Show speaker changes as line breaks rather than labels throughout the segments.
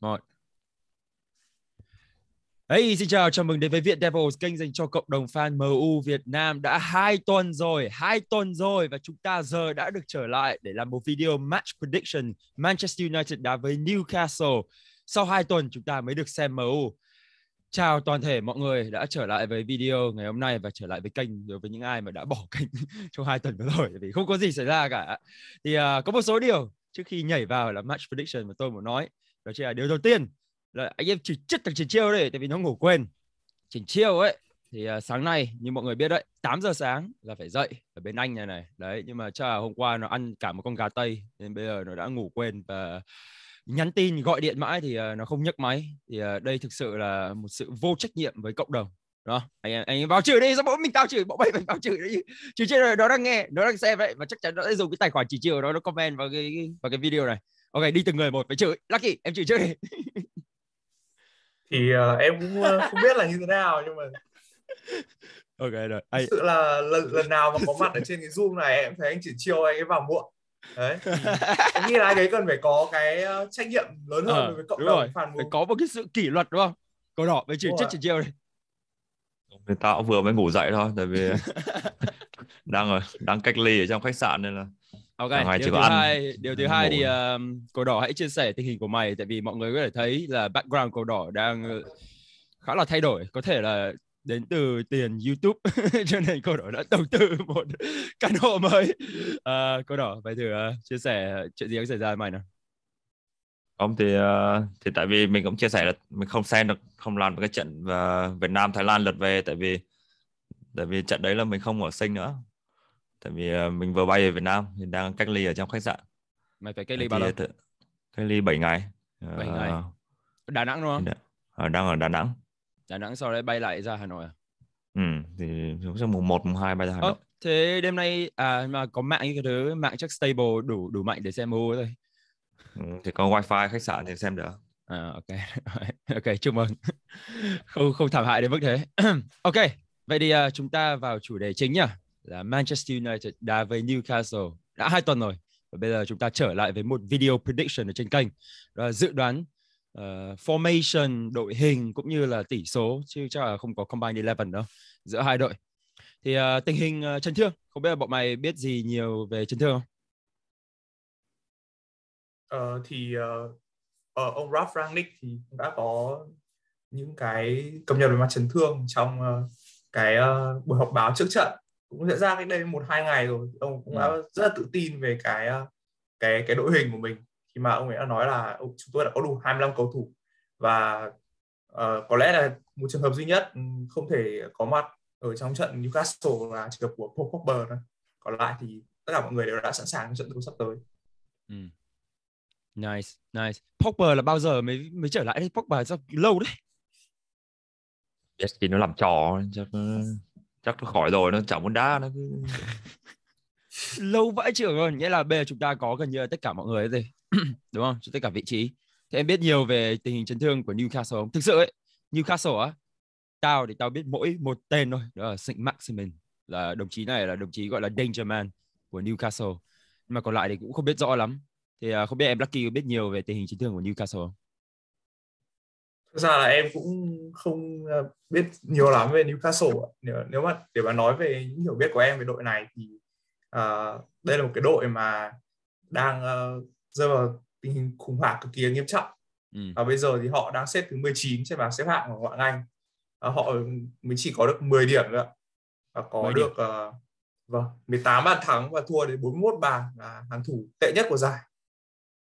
mọi. Hey, xin chào, chào mừng đến với Viện Devils, kênh dành cho cộng đồng fan MU Việt Nam đã hai tuần rồi, hai tuần rồi và chúng ta giờ đã được trở lại để làm một video match prediction Manchester United đá với Newcastle. Sau hai tuần chúng ta mới được xem MU. Chào toàn thể mọi người đã trở lại với video ngày hôm nay và trở lại với kênh đối với những ai mà đã bỏ kênh trong hai tuần vừa rồi vì không có gì xảy ra cả. Thì uh, có một số điều trước khi nhảy vào là match prediction mà tôi muốn nói đó chỉ là điều đầu tiên là anh em chỉ chất thằng Trình Chiêu đấy tại vì nó ngủ quên Trình Chiêu ấy thì uh, sáng nay như mọi người biết đấy 8 giờ sáng là phải dậy ở bên anh này này đấy nhưng mà chắc là hôm qua nó ăn cả một con gà tây nên bây giờ nó đã ngủ quên và nhắn tin gọi điện mãi thì uh, nó không nhấc máy thì uh, đây thực sự là một sự vô trách nhiệm với cộng đồng đó anh em anh vào chửi đi sao bọn mình tao chửi bọn mày phải vào chửi đi chứ trên rồi nó đang nghe nó đang xem vậy và chắc chắn nó sẽ dùng cái tài khoản chỉ chiều đó nó comment vào cái vào cái video này ok đi từng người một phải chửi lucky em chửi trước đi thì uh, em cũng
ờ, không biết là như thế nào nhưng mà
ok rồi Ai... sự
là lần, lần nào mà có mặt ở trên cái zoom này em thấy anh chỉ chiêu anh ấy vào muộn đấy nghĩ là anh ấy cần phải có cái ờ, trách nhiệm lớn hơn ờ, với cộng đồng
rồi. phản phải có một cái sự kỷ luật đúng không cầu đỏ với chỉ chất chỉ chiêu đi.
tao vừa mới ngủ dậy thôi tại vì đang ở đang cách ly ở trong khách sạn nên là
Ok, điều thứ, ăn. hai, điều thứ hai thì um, cầu đỏ hãy chia sẻ tình hình của mày tại vì mọi người có thể thấy là background cầu đỏ đang ờ, khá là thay đổi, có thể là đến từ tiền YouTube cho nên cầu đỏ đã đầu tư một căn hộ mới. À, ờ, cô đỏ vậy thử uh, chia sẻ chuyện gì đang xảy ra với mày nào.
Không thì uh, thì tại vì mình cũng chia sẻ là mình không xem được không làm được cái trận uh, Việt Nam Thái Lan lượt về tại vì tại vì trận đấy là mình không ở sinh nữa tại vì ờ, mình vừa bay về Việt Nam thì đang cách ly ở trong khách sạn
mày phải cách ờ, ly bao lâu
tự... cách ly 7 ngày 7 ờ, ngày ở Đà Nẵng đúng không à, đang ở Đà Nẵng
Đà Nẵng sau đấy bay lại ra Hà Nội à
ừ thì sẽ mùng 1, mùng 2 bay ra Hà Nội ờ,
thế đêm nay à mà có mạng cái thứ mạng chắc stable đủ đủ mạnh để xem MU thôi ừ, thì có wifi khách sạn thì xem được à, ok ok chúc mừng không không thảm hại đến mức thế ok vậy thì uh, chúng ta vào chủ đề chính nhá là Manchester United đá với Newcastle đã hai tuần rồi và bây giờ chúng ta trở lại với một video prediction ở trên kênh là dự đoán uh, formation đội hình cũng như là tỷ số chứ chắc là không có combined eleven đâu giữa hai đội thì uh, tình hình uh, ờ, chấn thương không biết là bọn mày biết gì nhiều về chấn thương
không uh, thì uh, uh, ông Ralph Rangnick thì đã có những cái cập nhật về mặt chấn thương trong uh, cái uh, buổi họp báo trước trận cũng diễn ra cách đây một hai ngày rồi ông cũng đã ừ. rất là tự tin về cái ờ, cái cái đội hình của mình khi mà ông ấy đã nói là chúng tôi đã có đủ 25 cầu thủ và uh, có lẽ là một trường hợp duy nhất ừ, không thể có mặt ở trong trận Newcastle là trường hợp của Paul Pogba thôi còn lại thì tất cả mọi người đều đã sẵn
sàng trận đấu sắp tới ừ. nice nice Pogba là bao giờ mới mới trở lại đấy Pogba rất lâu đấy
PSG nó làm trò chắc ờ, chắc nó khỏi rồi nó chẳng muốn đá nó cứ...
lâu vãi trưởng rồi nghĩa là bây giờ chúng ta có gần như tất cả mọi người gì đúng không cho tất cả vị trí thì em biết nhiều về tình hình chấn thương của Newcastle không? thực sự ấy Newcastle á tao thì tao biết mỗi một tên thôi đó là Saint Maximin là đồng chí này là đồng chí gọi là danger man của Newcastle nhưng mà còn lại thì cũng không biết rõ lắm thì à, không biết em Lucky có biết nhiều về tình hình chấn thương của Newcastle không?
thực ra là em cũng không ờ, biết nhiều lắm về Newcastle nếu nếu mà để mà nói về những hiểu biết của em về đội này thì uh, đây là một cái đội mà đang uh, rơi vào tình hình khủng hoảng cực kỳ nghiêm trọng ừ. và bây giờ thì họ đang xếp thứ 19 trên bảng xếp hạng của ngoại anh uh, họ ừ, mới chỉ có được 10 điểm nữa và có được uh, vâng 18 bàn thắng và thua đến 41 bàn là hàng thủ tệ nhất của giải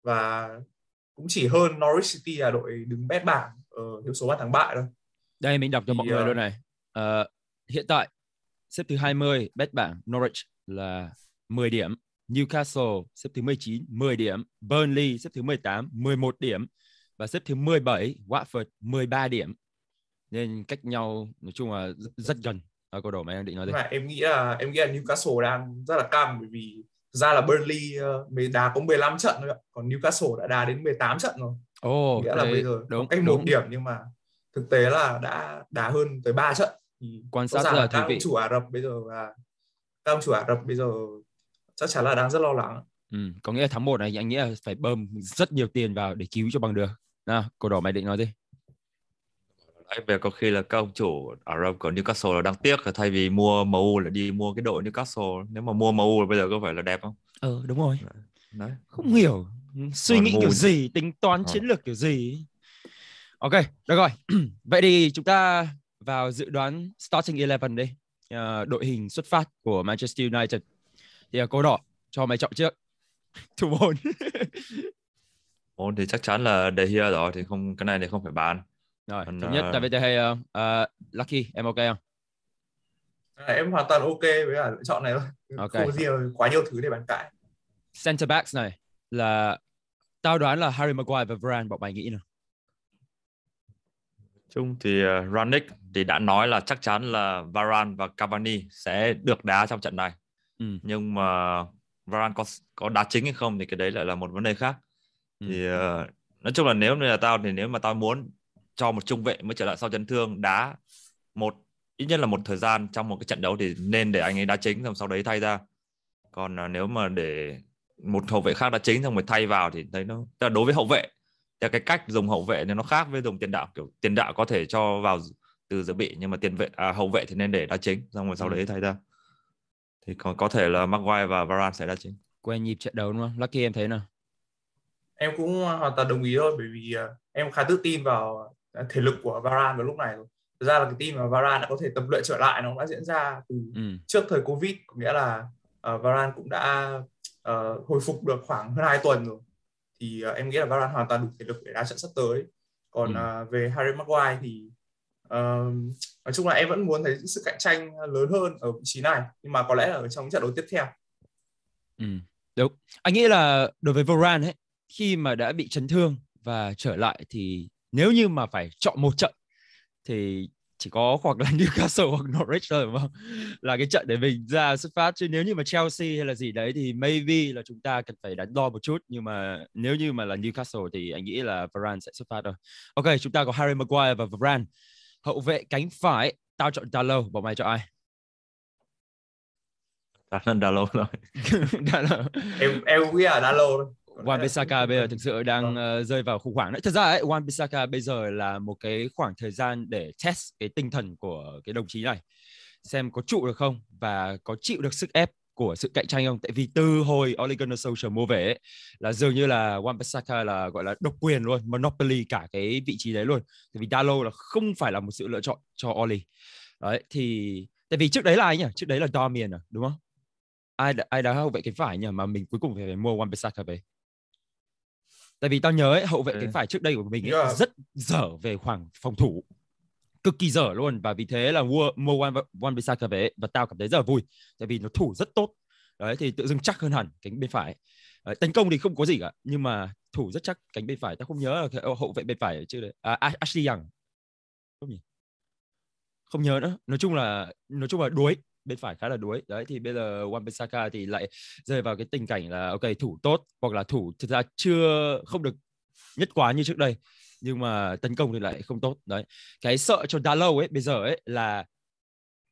và cũng chỉ hơn Norwich City là đội đứng bét bảng uh, hiệu số và thắng bại thôi
đây mình đọc cho Thì, mọi người uh, luôn này uh, hiện tại xếp thứ 20 Bet bảng Norwich là 10 điểm Newcastle xếp thứ 19 10 điểm Burnley xếp thứ 18 11 điểm và xếp thứ 17 Watford 13 điểm nên cách nhau nói chung là rất, gần ở câu đầu mà em định nói gì em
nghĩ là em nghĩ là Newcastle đang rất là căng bởi vì ra là Burnley mới đá có 15 trận thôi ạ còn Newcastle đã đá đến 18 trận rồi
oh, nghĩa thế... là bây giờ đúng, cách một điểm
nhưng mà thực tế là đã đá hơn tới 3 trận thì quan sát là các ông chủ Ả Rập bây giờ là các ông chủ Ả Rập bây giờ chắc chắn là đang rất lo
lắng ừ, có nghĩa là tháng 1 này anh nghĩ là phải bơm rất nhiều tiền vào để cứu cho bằng được nào cô đỏ mày định nói gì
anh về có khi là các ông chủ Ả Rập của Newcastle là đang tiếc là thay vì mua MU là đi mua cái đội Newcastle nếu mà mua MU bây giờ có phải là đẹp không?
Ờ ừ, đúng rồi. Đấy. Không hiểu suy nghĩ kiểu gì tính toán ờ. chiến lược kiểu gì ok được rồi vậy thì chúng ta vào dự đoán starting eleven đi à, đội hình xuất phát của Manchester United thì là cô đỏ cho mày chọn trước thủ môn
môn thì chắc chắn là De Gea rồi thì không cái này thì không phải bàn rồi Còn, thống nhất uh... là về De Gea uh, Lucky em ok không
à, em hoàn toàn ok với lựa chọn này thôi okay. không có gì quá nhiều thứ để bàn cãi
center backs này là Tao đoán là Harry Maguire và Varane, bọn mày nghĩ nào?
Chung thì uh, ờ, Ranick thì đã nói là chắc chắn là Varane và Cavani sẽ được đá trong trận này. Ừ. Nhưng mà Varane có có đá chính hay không thì cái đấy lại là một vấn đề khác. Ừ. Thì uh, nói chung là nếu như là tao thì nếu mà tao muốn cho một trung vệ mới trở lại sau chấn thương đá một ít nhất là một thời gian trong một cái trận đấu thì nên để anh ấy đá chính xong sau đấy thay ra còn ờ, nếu mà để một hậu vệ khác đã chính xong rồi thay vào thì thấy nó là đối với hậu vệ là cái cách dùng hậu vệ thì nó khác với dùng tiền đạo kiểu tiền đạo có thể cho vào từ dự bị nhưng mà tiền vệ à, hậu vệ thì nên để đá chính xong rồi sau ừ. đấy thay ra thì còn có thể là Maguire và Varane sẽ đá chính quen nhịp trận đấu đúng không Lucky em thấy nào
em cũng à, hoàn toàn đồng ý thôi bởi vì à, em khá tự tin vào à, thể lực của Varane vào lúc này rồi thực ra là cái team mà Varane đã có thể tập luyện trở lại nó đã diễn ra từ ừ. trước thời Covid có nghĩa là uh, Varane cũng đã uh, hồi phục được khoảng hơn hai tuần rồi thì uh, em nghĩ là Varane hoàn toàn đủ thể lực để đá trận sắp tới còn ừ. uh, về Harry Maguire thì uh, nói chung là em vẫn muốn thấy sự cạnh tranh lớn hơn ở vị trí này nhưng mà có lẽ là ở trong trận đấu tiếp theo
ừ. đúng anh nghĩ là đối với Varane ấy khi mà đã bị chấn thương và trở lại thì nếu như mà phải chọn một trận thì chỉ có hoặc là Newcastle hoặc Norwich thôi mà Là cái trận để mình ra xuất phát chứ nếu như mà Chelsea hay là gì đấy thì maybe là chúng ta cần phải đánh đo một chút nhưng mà nếu như mà là Newcastle thì anh nghĩ là Varane sẽ xuất phát rồi. Ok, chúng ta có Harry Maguire và Varane. Hậu vệ cánh phải, tao chọn Dalo, bỏ mày chọn ai?
Tao chọn Dalo rồi.
Dalo. Em em nghĩ là Dalo thôi. Wan Bissaka bây giờ thực sự đang vâng. Ờ, rơi vào khủng hoảng. Đấy, thật ra ấy, Wan Bissaka bây giờ là một cái khoảng thời gian để test cái tinh thần của cái đồng chí này, xem có trụ được không và có chịu được sức ép của sự cạnh tranh không? Tại vì từ hồi Ole Gunnar Solskjaer mua về ấy, là dường như là Wan Bissaka là gọi là độc quyền luôn, monopoly cả cái vị trí đấy luôn. Tại vì Dalo là không phải là một sự lựa chọn cho Ole. Đấy thì tại vì trước đấy là ai nhỉ? Trước đấy là Darmian à, đúng không? Ai đã, ai đã hậu vệ cánh phải nhỉ mà mình cuối cùng phải, phải mua Wan Bissaka về tại vì tao nhớ ấy, hậu vệ ừ. cánh phải trước đây của mình ấy, yeah. rất dở về khoảng phòng thủ cực kỳ dở luôn và vì thế là mua mua one one Bissaka về và tao cảm thấy rất là vui tại vì nó thủ rất tốt đấy thì tự dưng chắc hơn hẳn cánh bên phải đấy, tấn công thì không có gì cả nhưng mà thủ rất chắc cánh bên phải tao không nhớ là hậu vệ bên phải chưa đấy à, Ashley Young không nhỉ không nhớ nữa nói chung là nói chung là đuối bên phải khá là đuối đấy thì bây giờ Wan Bissaka thì lại rơi vào cái tình cảnh là ok thủ tốt hoặc là thủ thực ra chưa không được nhất quá như trước đây nhưng mà tấn công thì lại không tốt đấy cái sợ cho Dalo ấy bây giờ ấy là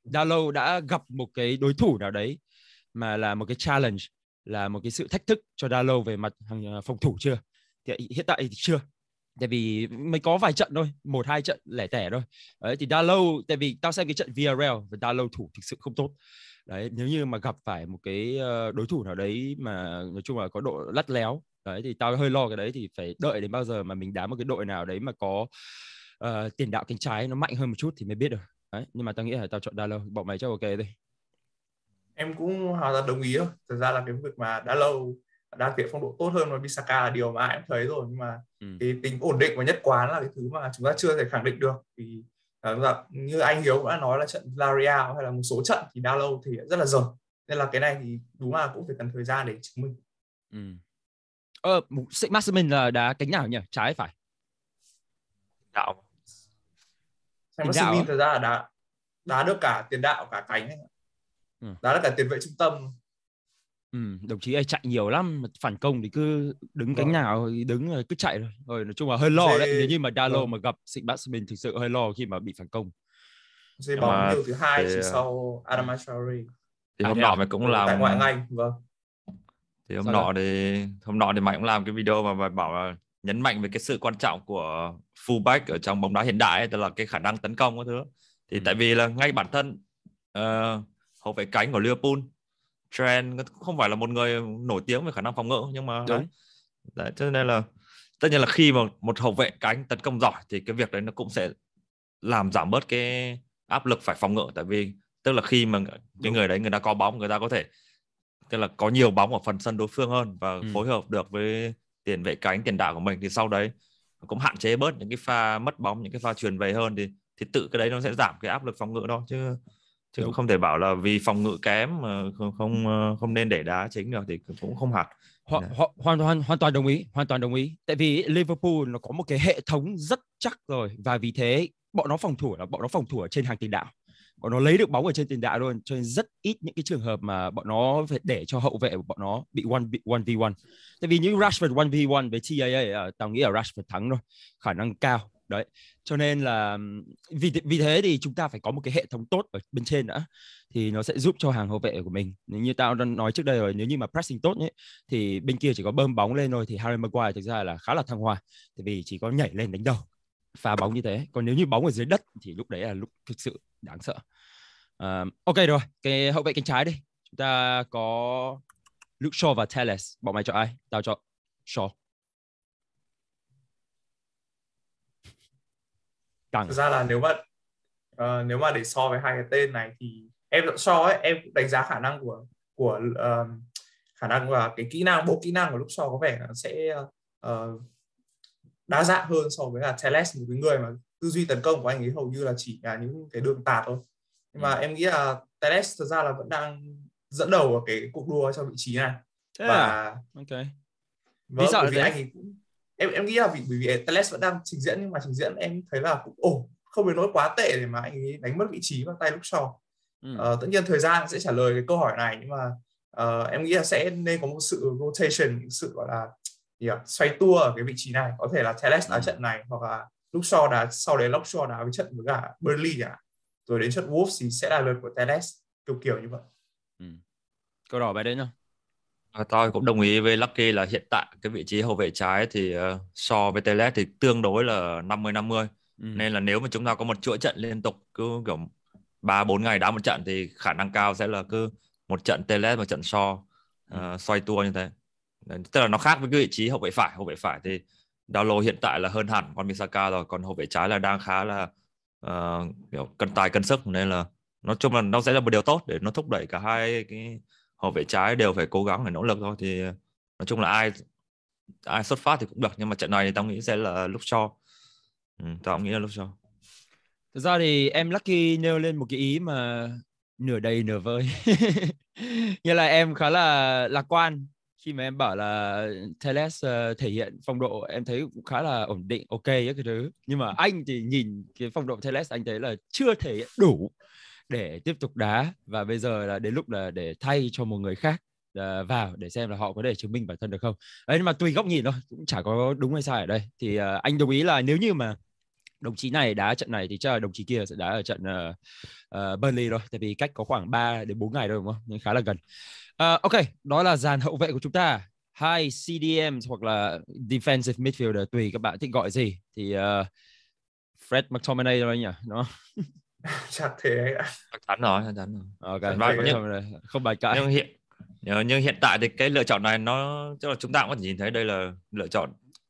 Dalo đã gặp một cái đối thủ nào đấy mà là một cái challenge là một cái sự thách thức cho Dalo về mặt à, phòng thủ chưa thì hiện tại thì chưa tại vì mới có vài trận thôi một hai trận lẻ tẻ thôi đấy thì Dalo tại vì tao xem cái trận Villarreal và Dalo thủ thực sự không tốt đấy nếu như mà gặp phải một cái ờ, đối thủ nào đấy mà nói chung là có độ lắt léo đấy thì tao hơi lo cái đấy thì phải đợi đến bao giờ mà mình đá một cái đội nào đấy mà có uh, tiền đạo cánh trái nó mạnh hơn một chút thì mới biết được đấy nhưng mà tao nghĩ là tao chọn Dalo bọn mày chắc ok đi
em cũng hoàn toàn đồng ý thôi thật ra là cái việc mà Dalo đạt tiện phong độ tốt hơn và Bisaka là điều mà em thấy rồi nhưng mà ừ. cái tính ổn định và nhất quán là cái thứ mà chúng ta chưa thể khẳng định được vì là dạ, như anh Hiếu cũng đã nói là trận Laria hay là một số trận thì đa lâu thì rất là dở nên là cái này thì đúng là cũng phải cần thời gian để chứng minh.
Ừ. Ờ, Maximin là đá cánh nào nhỉ? Trái phải? Đạo. Maximin thật
ra là đá đá được cả tiền đạo cả cánh ấy. Ừ. Đá được cả tiền vệ trung tâm
đồng chí ấy chạy nhiều lắm phản công thì cứ đứng cánh nào đứng rồi ờ, cứ chạy rồi rồi nói chung là hơi lo Dê... đấy nếu như mà Dalo ừ. Vâng. mà gặp Sịnh Bát mình thực sự hơi lo khi mà bị phản công Dê bóng mà... thứ hai thì... chỉ ờ,
sau Adam ờ. Ashouri
thì à, hôm nọ à? mày cũng ừ, làm tại ngoại ngành vâng thì hôm nọ thì hôm nọ thì mày cũng làm cái video mà mày bảo là nhấn mạnh về cái sự quan trọng của fullback ở trong bóng đá hiện đại ấy, tức là cái khả năng tấn công các thứ thì ừ. tại vì là ngay bản thân uh, hậu vệ cánh của Liverpool Trent không phải là một người nổi tiếng về khả năng phòng ngự nhưng mà đấy. đấy cho nên là tất nhiên là khi mà một hậu vệ cánh tấn công giỏi thì cái việc đấy nó cũng sẽ làm giảm bớt cái áp lực phải phòng ngự tại vì tức là khi mà cái người đấy người ta có bóng người ta có thể tức là có nhiều bóng ở phần sân đối phương hơn và ừ. phối hợp được với tiền vệ cánh tiền đạo của mình thì sau đấy cũng hạn chế bớt những cái pha mất bóng những cái pha truyền về hơn thì thì tự cái đấy nó sẽ giảm cái áp lực phòng ngự đó chứ chứ Đúng. không thể bảo là vì phòng ngự kém mà không không ừ. ờ, không nên để đá chính được thì cũng không hẳn ho, ho, hoàn toàn hoàn toàn đồng ý hoàn toàn đồng ý tại vì Liverpool nó có một cái hệ thống
rất chắc rồi và vì thế bọn nó phòng thủ là bọn nó phòng thủ ở trên hàng tiền đạo bọn nó lấy được bóng ở trên tiền đạo luôn cho nên rất ít những cái trường hợp mà bọn nó phải để cho hậu vệ của bọn nó bị one bị one v one tại vì những Rashford one v one với TAA tao nghĩ là Rashford thắng rồi khả năng cao đấy cho nên là vì vì thế thì chúng ta phải có một cái hệ thống tốt ở bên trên đã thì nó sẽ giúp cho hàng hậu vệ của mình nếu như tao đang nói trước đây rồi nếu như mà pressing tốt nhé thì bên kia chỉ có bơm bóng lên thôi thì Harry Maguire thực ra là khá là thăng hoa tại vì chỉ có nhảy lên đánh đầu phá bóng như thế còn nếu như bóng ở dưới đất thì lúc đấy là lúc thực sự đáng sợ uh, ok rồi cái hậu vệ cánh trái đi chúng ta có Luke Shaw và Teles bọn mày cho ai tao cho Shaw Đẳng. Thực ra là nếu mà
uh, nếu mà để so với hai cái tên này thì em so ấy em đánh giá khả năng của của uh, khả năng và cái kỹ năng bộ kỹ năng của lúc so có vẻ là sẽ uh, đa dạng hơn so với là Teles một cái người mà tư duy tấn công của anh ấy hầu như là chỉ là những cái đường tạt thôi nhưng mà ừ. em nghĩ là Teles thực ra là vẫn đang dẫn đầu ở cái cuộc đua cho vị trí này Thế và à? ok
vâng, lý do vì anh ấy
cũng em em nghĩ là vì bởi vì Teles vẫn đang trình diễn nhưng mà trình diễn em thấy là cũng ổn không đến nỗi quá tệ để mà anh ấy đánh mất vị trí vào tay lúc sau ừ. uh, tất nhiên thời gian sẽ trả lời cái câu hỏi này nhưng mà uh, em nghĩ là sẽ nên có một sự rotation sự gọi là yeah, xoay tua ở cái vị trí này có thể là Teles đá ừ. trận này hoặc là lúc sau đá sau đấy Lockshaw đá với trận với cả Burnley cả à. rồi đến trận Wolves thì sẽ là lượt của Teles kiểu kiểu như vậy ừ.
câu đỏ bài đấy nhá
À, tao cũng đồng ý với Lucky là hiện tại cái vị trí hậu vệ trái thì uh, so với Teles thì tương đối là 50 50. Ừ. Nên là nếu mà chúng ta có một chuỗi trận liên tục cứ kiểu 3 4 ngày đá một trận thì khả năng cao sẽ là cứ một trận Teles một trận so uh, ừ. xoay ờ, tua như thế. Đấy, tức là nó khác với cái vị trí hậu vệ phải, hậu vệ phải thì Dalo hiện tại là hơn hẳn con Misaka rồi, còn hậu vệ trái là đang khá là uh, kiểu cân tài cân sức nên là nói chung là nó sẽ là một điều tốt để nó thúc đẩy cả hai cái hậu vệ trái đều phải cố gắng phải nỗ lực thôi thì ờ, nói chung là ai ai xuất phát thì cũng được nhưng mà trận này thì tao nghĩ sẽ là lúc cho ừ, tao nghĩ là lúc cho thực ra thì em lucky nêu lên một cái ý mà
nửa đầy nửa vơi như là em khá là lạc quan khi mà em bảo là Teles ờ, thể hiện phong độ em thấy cũng khá là ổn định ok cái thứ nhưng mà anh thì nhìn cái phong độ Teles anh thấy là chưa thể hiện đủ để tiếp tục đá và bây giờ là đến lúc là để thay cho một người khác à, vào để xem là họ có thể chứng minh bản thân được không ấy nhưng mà tùy góc nhìn thôi cũng chả có đúng hay sai ở đây thì uh, anh đồng ý là nếu như mà đồng chí này đá trận này thì chắc là đồng chí kia sẽ đá ở trận uh, uh, Burnley rồi tại vì cách có khoảng 3 đến 4 ngày thôi đúng không nên khá là gần uh, ok đó là dàn hậu vệ của chúng ta hai CDM hoặc là defensive midfielder tùy các bạn thích gọi gì thì uh, Fred McTominay rồi nhỉ nó
chắc thế chắc
chắn rồi
chắc chắn rồi ok và nhưng, không bài cãi nhưng hiện nhưng hiện tại thì cái lựa chọn này nó tức là chúng ta cũng có thể nhìn thấy đây là lựa chọn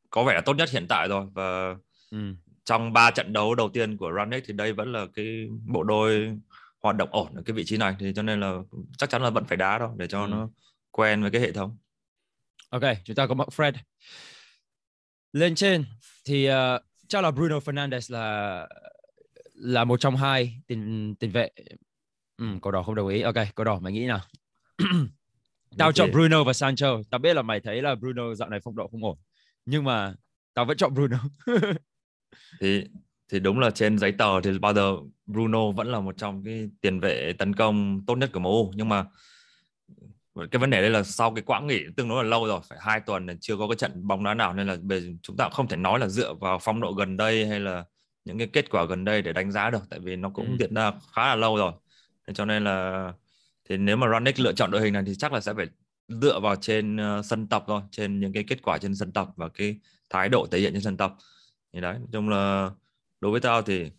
có vẻ là tốt nhất hiện tại rồi và ừ. trong ba trận đấu đầu tiên của Ranić thì đây vẫn là cái bộ đôi hoạt động ổn ở cái vị trí này thì cho nên là chắc chắn là vẫn phải đá đâu để cho ừ. nó quen với cái hệ thống. Ok, chúng ta có mặt Fred. Lên trên thì uh, chắc là
Bruno Fernandez là là một trong hai tiền tiền vệ ừ, cầu đỏ không đồng ý ok cầu đỏ mày nghĩ nào tao okay. chọn Bruno và Sancho tao biết là mày thấy là Bruno dạo này phong độ không ổn nhưng mà tao vẫn chọn Bruno
thì thì đúng là trên giấy tờ thì bao giờ Bruno vẫn là một trong cái tiền vệ tấn công tốt nhất của MU nhưng mà cái vấn đề đây là sau cái quãng nghỉ tương đối là lâu rồi phải hai tuần là chưa có cái trận bóng đá nào nên là chúng ta không thể nói là dựa vào phong độ gần đây hay là những cái kết quả gần đây để đánh giá được tại vì nó cũng ừ. diễn ra khá là lâu rồi thế cho nên là thì nếu mà Ranić lựa chọn đội hình này thì chắc là sẽ phải dựa vào trên uh, sân tập thôi trên những cái kết quả trên sân tập và cái thái độ thể hiện trên sân tập thì đấy nói chung là đối với tao thì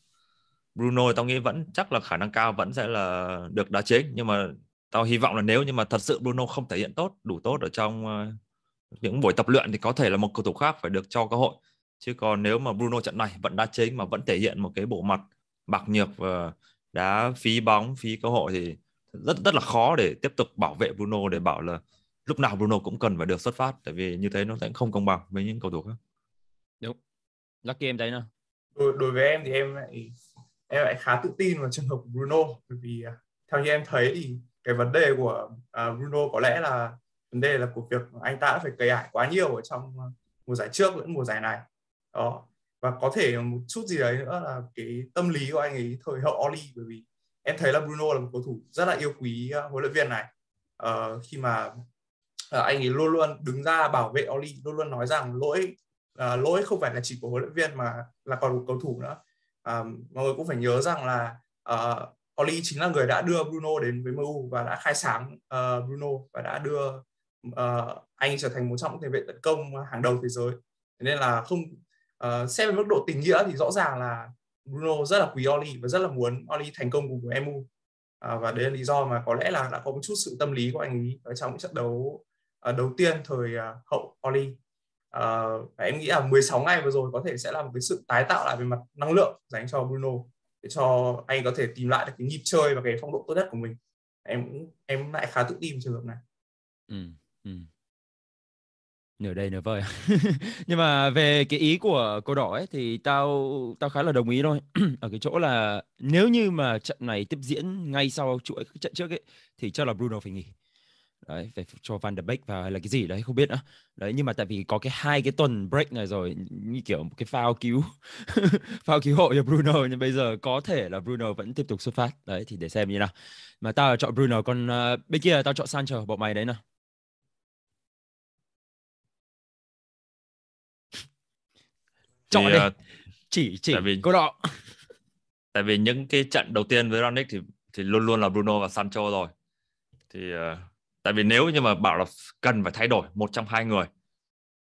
Bruno tao nghĩ vẫn chắc là khả năng cao vẫn sẽ là được đá chính nhưng mà tao hy vọng là nếu nhưng mà thật sự Bruno không thể hiện tốt đủ tốt ở trong uh, những buổi tập luyện thì có thể là một cầu thủ khác phải được cho cơ hội chứ còn nếu mà Bruno trận này vẫn đá chính mà vẫn thể hiện một cái bộ mặt bạc nhược và đá phí bóng phí cơ hội thì rất rất là khó để tiếp tục bảo vệ Bruno để bảo là lúc nào Bruno cũng cần phải được xuất phát tại vì như thế nó sẽ không công bằng với những cầu thủ khác
đúng Lucky em thấy nào
đối, đối với em thì em lại em lại khá tự tin vào trường hợp của Bruno bởi vì à, theo như em thấy thì cái vấn đề của à, Bruno có lẽ là vấn đề là của việc anh ta đã phải cày ải quá nhiều ở trong à, mùa giải trước lẫn mùa giải này đó và có thể một chút gì đấy nữa là cái tâm lý của anh ấy thời hậu Oli bởi vì em thấy là Bruno là một cầu thủ rất là yêu quý ờ, huấn luyện viên này uh, khi mà uh, anh ấy luôn luôn đứng ra bảo vệ Oli luôn luôn nói rằng lỗi uh, lỗi không phải là chỉ của huấn luyện viên mà là còn của cầu thủ nữa uh, mọi người cũng phải nhớ rằng là uh, Oli chính là người đã đưa Bruno đến với MU và đã khai sáng uh, Bruno và đã đưa uh, anh trở thành một trong những tiền vệ tấn công hàng đầu thế giới nên là không uh, xét về mức độ tình nghĩa thì rõ ràng là Bruno rất là quý Oli và rất là muốn Oli thành công cùng với Emu uh, và đấy là lý do mà có lẽ là đã có một chút sự tâm lý của anh ấy ở trong những trận đấu uh, đầu tiên thời uh, hậu Oli uh, và em nghĩ là 16 ngày vừa rồi có thể sẽ là một cái sự tái tạo lại về mặt năng lượng dành cho Bruno để cho anh có thể tìm lại được cái nhịp chơi và cái phong độ tốt nhất của mình em cũng em lại khá tự tin trường hợp này
ừ, ừ nửa đầy nửa vời nhưng mà về cái ý của cô đỏ ấy thì tao tao khá là đồng ý thôi ở cái chỗ là nếu như mà trận này tiếp diễn ngay sau chuỗi trận trước ấy thì chắc là Bruno phải nghỉ đấy phải cho Van der Beek vào hay là cái gì đấy không biết nữa đấy nhưng mà tại vì có cái hai cái tuần break này rồi như kiểu một cái phao cứu phao cứu hộ cho Bruno nhưng bây giờ có thể là Bruno vẫn tiếp tục xuất phát đấy thì để xem như nào mà tao chọn Bruno còn uh, bên kia tao chọn Sancho bộ mày đấy nào
chọn thì, đi ờ, chỉ chỉ tại vì, cô đó tại vì những cái trận đầu tiên với Ronic thì thì luôn luôn là Bruno và Sancho rồi thì ờ, tại vì nếu như mà bảo là cần phải thay đổi một trong hai người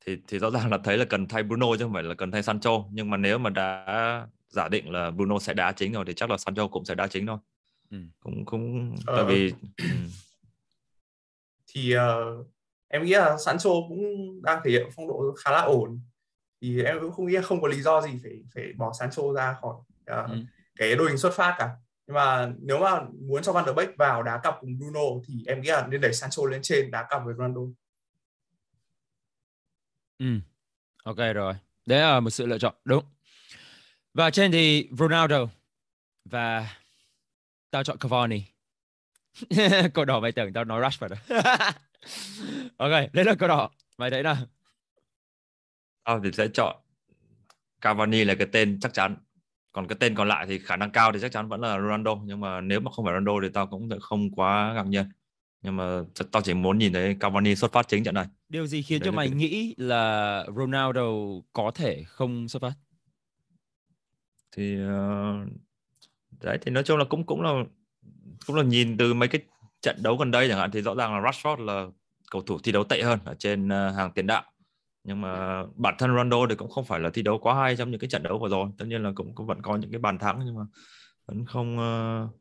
thì thì rõ ràng là thấy là cần thay Bruno chứ không phải là cần thay Sancho nhưng mà nếu mà đã giả định là Bruno sẽ đá chính rồi thì chắc là Sancho cũng sẽ đá chính thôi ừ. cũng cũng ờ. tại ờ. vì
thì uh, em nghĩ là Sancho cũng đang thể hiện phong độ khá là ổn thì em cũng không nghĩ không có lý do gì phải phải bỏ Sancho ra khỏi uh, ừ. cái đội hình xuất phát cả nhưng mà nếu mà muốn cho Van der Beek vào đá cặp cùng Bruno thì em nghĩ là nên đẩy Sancho lên trên đá cặp với Ronaldo
ừ ok rồi đấy là một sự lựa chọn đúng và trên thì Ronaldo và tao chọn Cavani
cậu đỏ mày tưởng
tao nói rush vào đó ok đấy là cậu đỏ mày thấy nào
tao thì sẽ chọn Cavani là cái tên chắc chắn còn cái tên còn lại thì khả năng cao thì chắc chắn vẫn là Ronaldo nhưng mà nếu mà không phải Ronaldo thì tao cũng không quá ngạc nhiên nhưng mà tao chỉ muốn nhìn thấy Cavani xuất phát chính trận này
điều gì khiến Đấy cho mày cái... nghĩ là Ronaldo có thể không xuất phát
thì uh... Đấy thì nói chung là cũng cũng là cũng là nhìn từ mấy cái trận đấu gần đây chẳng hạn thì rõ ràng là Rashford là cầu thủ thi đấu tệ hơn ở trên ờ, hàng tiền đạo nhưng mà dạ. bản thân Ronaldo thì cũng không phải là thi đấu quá hay trong những cái trận đấu vừa rồi tất nhiên là cũng, cũng vẫn có những cái bàn thắng nhưng mà vẫn không uh,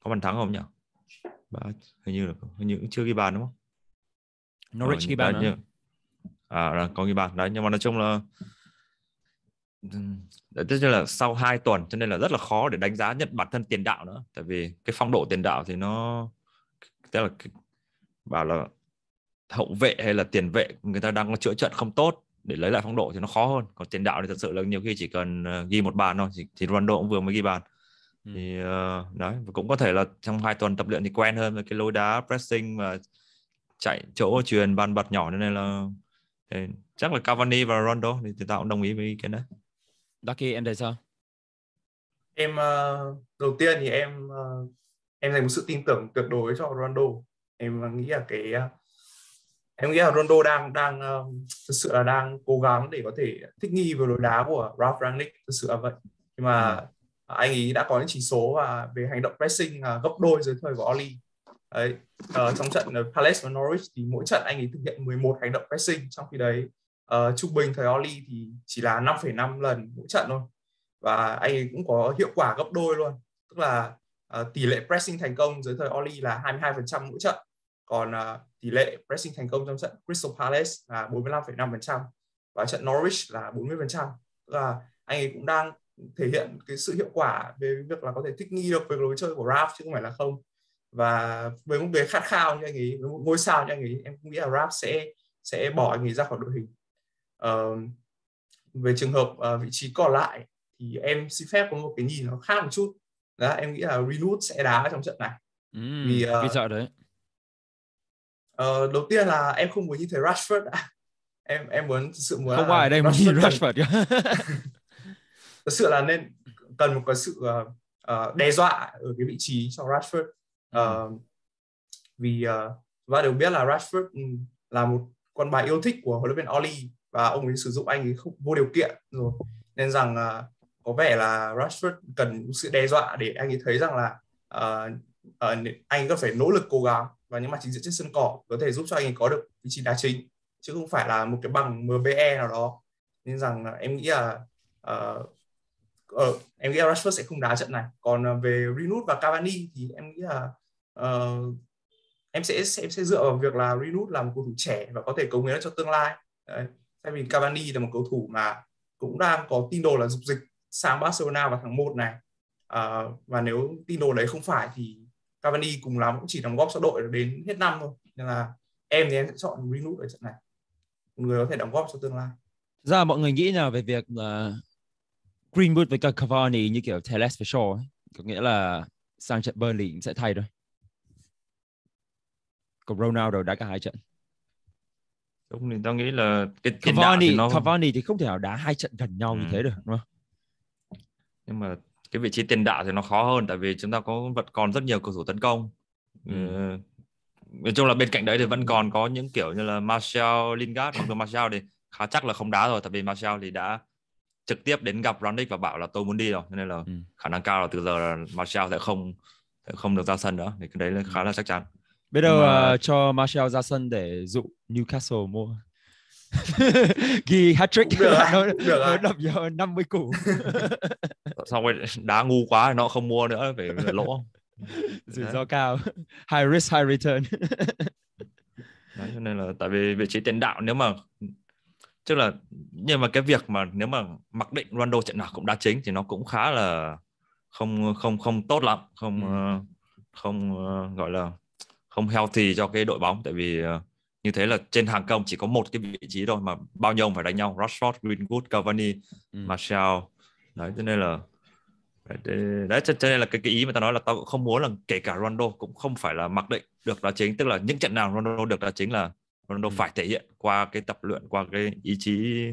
có bàn thắng không nhỉ Bà, hình như là hình như cũng chưa ghi bàn đúng không
ờ, Norwich ghi bàn như,
à là có ghi bàn đấy nhưng mà nói chung là tức là sau 2 tuần cho nên là rất là khó để đánh giá nhận bản thân tiền đạo nữa tại vì cái phong độ tiền đạo thì nó tức là bảo là hậu vệ hay là tiền vệ người ta đang có chữa trận không tốt để lấy lại phong độ thì nó khó hơn còn tiền đạo thì thật sự là nhiều khi chỉ cần ờ, ghi một bàn thôi thì, thì Ronaldo cũng vừa mới ghi bàn ừ. thì uh, đấy và cũng có thể là trong hai tuần tập luyện thì quen hơn với cái lối đá pressing và chạy chỗ truyền bàn bật nhỏ nên là thì chắc là Cavani và Ronaldo thì, thì tao cũng đồng ý với cái đấy Ducky em thấy sao
em uh, đầu tiên thì em uh, em dành một sự tin tưởng tuyệt đối cho Ronaldo em nghĩ là cái uh, em nghĩ là Rondo đang đang ờ, thực sự là đang cố gắng để có thể thích nghi với lối đá của Ralph Rangnick thực sự là vậy nhưng mà ừ. anh ấy đã có những chỉ số và về hành động pressing à, gấp đôi dưới thời của Oli đấy uh, trong trận Palace và Norwich thì mỗi trận anh ấy thực hiện 11 hành động pressing trong khi đấy uh, trung bình thời Oli thì chỉ là 5,5 lần mỗi trận thôi và anh ấy cũng có hiệu quả gấp đôi luôn tức là uh, tỷ lệ pressing thành công dưới thời Oli là 22% mỗi trận còn uh, tỷ lệ pressing thành công trong trận Crystal Palace là 45,5% và trận Norwich là 40% tức là anh ấy cũng đang thể hiện cái sự hiệu quả về việc là có thể thích nghi được với lối chơi của Ralph chứ không phải là không và với một người khát khao như anh ấy với một ngôi sao như anh ấy em cũng nghĩ là Ralph sẽ sẽ bỏ anh ấy ra khỏi đội hình uh, về trường hợp uh, vị trí còn lại thì em xin phép có một cái nhìn nó khác một chút đó em nghĩ là Greenwood sẽ đá trong trận này
ừ, vì uh, sợ đấy
Ờ, đầu tiên là em không muốn nhìn thấy Rashford đã. em em muốn thực sự muốn không ai ở đây muốn nhìn Rashford cả. thực sự là nên cần một cái sự uh, uh, đe dọa ở cái vị trí cho Rashford uh, ừ. Ờ, vì uh, và đều biết là Rashford ừ, là một con bài yêu thích của huấn luyện viên Oli và ông ấy sử dụng anh ấy không vô điều kiện rồi nên rằng uh, có vẻ là Rashford cần sự đe dọa để anh ấy thấy rằng là uh, uh, anh ấy cần phải nỗ lực cố gắng và những mặt chính diễn trên sân cỏ có thể giúp cho anh ấy có được vị trí đá chính chứ không phải là một cái bằng MBE nào đó nên rằng em nghĩ là uh, em nghĩ là Rashford sẽ không đá trận này còn ờ, về Rinut và Cavani thì em nghĩ là uh, em sẽ, em sẽ dựa vào việc là Rinut là một cầu thủ trẻ và có thể cống hiến cho tương lai Đấy. thay vì Cavani là một cầu thủ mà cũng đang có tin đồn là dục dịch sang Barcelona vào tháng 1 này à, và nếu tin đồn đấy không phải thì Cavani cùng làm cũng chỉ đóng góp cho đội đến hết năm thôi nên là em thì em sẽ chọn Greenwood ở trận này một người có thể đóng góp cho tương lai
ra mọi người nghĩ nào về việc uh, Greenwood với Cavani như kiểu Teles với Shaw có nghĩa là sang trận Burnley sẽ thay rồi. còn Ronaldo đã cả hai trận đúng
thì tao nghĩ là cái Cavani thì nó... Cavani
thì không thể nào đá hai trận gần nhau ừ. như thế được đúng không
nhưng mà cái vị trí tiền đạo thì nó khó hơn tại vì chúng ta có vẫn còn rất nhiều cầu thủ tấn công ừ. Ờ, nói chung là bên cạnh đấy thì vẫn còn có những kiểu như là Martial, Lingard mặc dù Martial thì khá chắc là không đá rồi tại vì Martial thì đã trực tiếp đến gặp Ranić và bảo là tôi muốn đi rồi nên là ừ. khả năng cao là từ giờ là Martial sẽ không sẽ không được ra sân nữa thì cái đấy là ừ. khá là chắc chắn Bây giờ mà... uh,
cho Martial ra sân để dụ Newcastle mua
ghi hat trick được, được, được, đập vào 50 củ xong rồi đá ngu quá thì nó không mua nữa phải lỗ rủi ro
cao high risk high return
Đấy, cho nên là tại vì vị trí tiền đạo nếu mà tức là nhưng mà cái việc mà nếu mà mặc định Ronaldo trận nào cũng đá chính thì nó cũng khá là không không không tốt lắm không ừ. Ờ, không ờ, gọi là không healthy cho cái đội bóng tại vì ờ, như thế là trên hàng công chỉ có một cái vị trí thôi mà bao nhiêu ông phải đánh nhau Rashford, Greenwood, Cavani, ừ. Martial đấy cho nên là đấy cho, cho nên là cái, cái ý mà tao nói là tao không muốn là kể cả Ronaldo cũng không phải là mặc định được đá chính tức là những trận nào Ronaldo được đá chính là Ronaldo ừ. phải thể hiện qua cái tập luyện qua cái ý chí